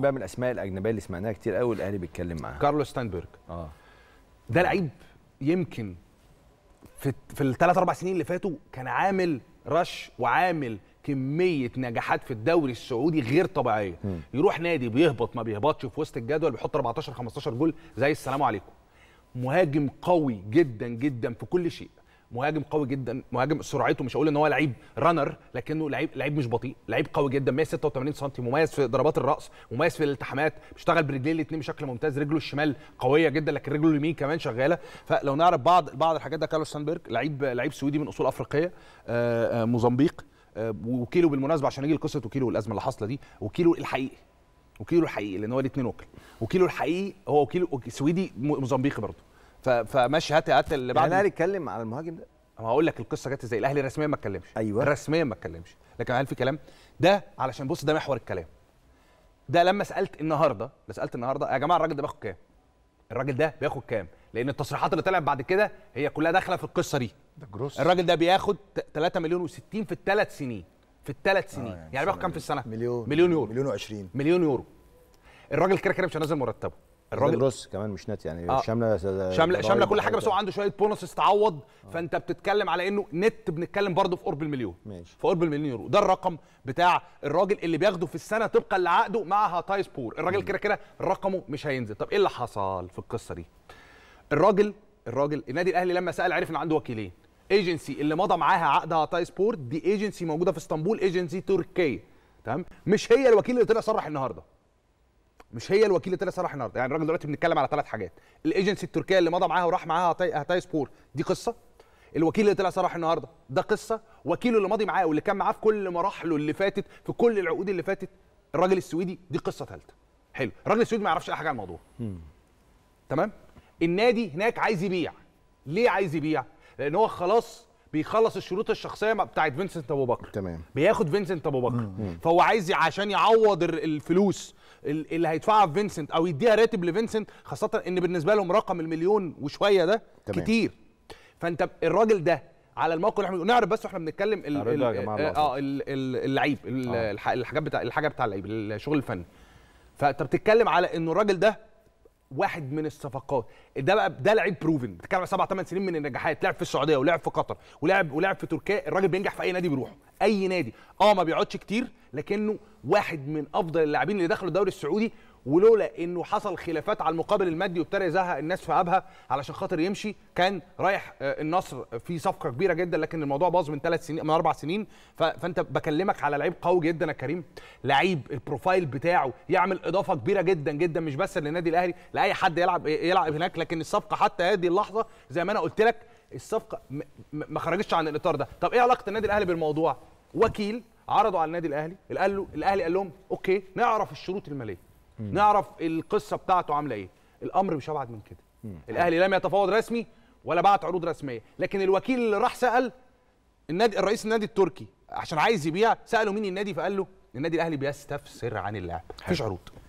بقى من الاسماء الاجنبيه اللي سمعناها كتير قوي الاهلي بيتكلم معاها كارلوس ستاينبرج اه ده لعيب يمكن في في الثلاث اربع سنين اللي فاتوا كان عامل رش وعامل كميه نجاحات في الدوري السعودي غير طبيعيه م. يروح نادي بيهبط ما بيهبطش في وسط الجدول بيحط 14 15 جول زي السلام عليكم مهاجم قوي جدا جدا في كل شيء مهاجم قوي جدا مهاجم سرعته مش هقول ان هو لعيب رانر لكنه لعيب لعيب مش بطيء لعيب قوي جدا 186 سم مميز في ضربات الراس مميز في الالتحامات بيشتغل برجليه الاثنين بشكل ممتاز رجله الشمال قويه جدا لكن رجله اليمين كمان شغاله فلو نعرف بعض بعض الحاجات ده كارلوس ساندبرج لعيب لعيب سويدي من اصول افريقيه آه، آه، موزمبيق آه، وكيلو بالمناسبه عشان نيجي لقصه وكيلو والازمه اللي حاصله دي وكيلو الحقيقي وكيلو الحقيقي لان هو الاثنين وكل وكيلو الحقيقي هو وكيلو سويدي موزمبيقي برضه فماشي هات هات اللي يعني بعده يعني الاهلي اتكلم على المهاجم ده ما هقول لك القصه جت ازاي الاهلي رسميا ما اتكلمش ايوه رسميا ما اتكلمش لكن هل في كلام ده علشان بص ده محور الكلام ده لما سالت النهارده لما سالت النهارده يا جماعه الراجل ده بياخد كام الراجل ده بياخد كام لان التصريحات اللي طلعت بعد كده هي كلها داخله في القصه دي ده جروس الراجل ده بياخد 3 مليون و60 في الثلاث سنين في الثلاث آه، سنين آه يعني, يعني بياخد كام في السنه مليون مليون يورو مليون و20 مليون يورو الراجل كده كده مش هينزل مرتبه الراجل روس كمان مش نت يعني آه. شامله شامله شامله كل حاجه بس هو عنده شويه بونص تعوض آه. فانت بتتكلم على انه نت بنتكلم برضه في قرب المليون ماشي في قرب المليون يورو ده الرقم بتاع الراجل اللي بياخده في السنه طبقا لعقده مع هاتاي سبور الراجل كده كده رقمه مش هينزل طب ايه اللي حصل في القصه دي الراجل الراجل النادي الاهلي لما سال عرف ان عنده وكيلين ايجنسي اللي مضى معاها عقد هاتاي سبورت دي ايجنسي موجوده في اسطنبول ايجنسي تركيه تمام مش هي الوكيل اللي طلع صرح النهارده مش هي الوكيل اللي طلع صرح النهارده يعني الراجل دلوقتي بنتكلم على ثلاث حاجات الايجنسي التركيه اللي مضى معاها وراح معاها هتاي آه، سبور دي قصه الوكيل اللي طلع صرح النهارده ده قصه وكيله اللي ماضي معاه واللي كان معاه في كل مراحله اللي فاتت في كل العقود اللي فاتت الراجل السويدي دي قصه ثالثه حلو الراجل السويدي ما يعرفش اي حاجه عن الموضوع تمام النادي هناك عايز يبيع ليه عايز يبيع لان هو خلاص بيخلص الشروط الشخصيه بتاعت فينسنت ابو بكر تمام بياخد فينسنت ابو بكر فهو عايز عشان يعوض الفلوس اللي هيدفعها في فينسنت او يديها راتب لفينسنت خاصه ان بالنسبه لهم رقم المليون وشويه ده تمام. كتير فانت الراجل ده على الموقع اللي احنا بنقول نعرف بس واحنا بنتكلم اه اللعيب آه. الحاجات بتاع الحاجه بتاع اللعيب الشغل الفني فانت بتتكلم على انه الراجل ده واحد من الصفقات ده بقى ده لعيب بروفن بتتكلم سبع ثمان سنين من النجاحات لعب في السعوديه ولعب في قطر ولعب ولعب في تركيا الراجل بينجح في اي نادي بيروحه اي نادي اه ما بيقعدش كتير لكنه واحد من افضل اللاعبين اللي دخلوا الدوري السعودي ولولا انه حصل خلافات على المقابل المادي وابتدى يزهق الناس في ابها علشان خاطر يمشي كان رايح آه، النصر في صفقه كبيره جدا لكن الموضوع باظ من ثلاث سنين من اربع سنين فانت بكلمك على لعيب قوي جدا يا كريم لعيب البروفايل بتاعه يعمل اضافه كبيره جدا جدا مش بس للنادي الاهلي لاي حد يلعب يلعب هناك لكن الصفقه حتى هذه اللحظه زي ما انا قلت لك الصفقه ما خرجتش عن الاطار ده طب ايه علاقه النادي الاهلي بالموضوع وكيل عرضوا على النادي الاهلي قال له الاهلي قال لهم اوكي نعرف الشروط الماليه مم. نعرف القصه بتاعته عامله ايه الامر مش ابعد من كده مم. الاهلي لم يتفاوض رسمي ولا بعت عروض رسميه لكن الوكيل اللي راح سال النادي الرئيس النادي التركي عشان عايز يبيع ساله مين النادي فقال له النادي الاهلي بيستفسر عن اللاعب مفيش عروض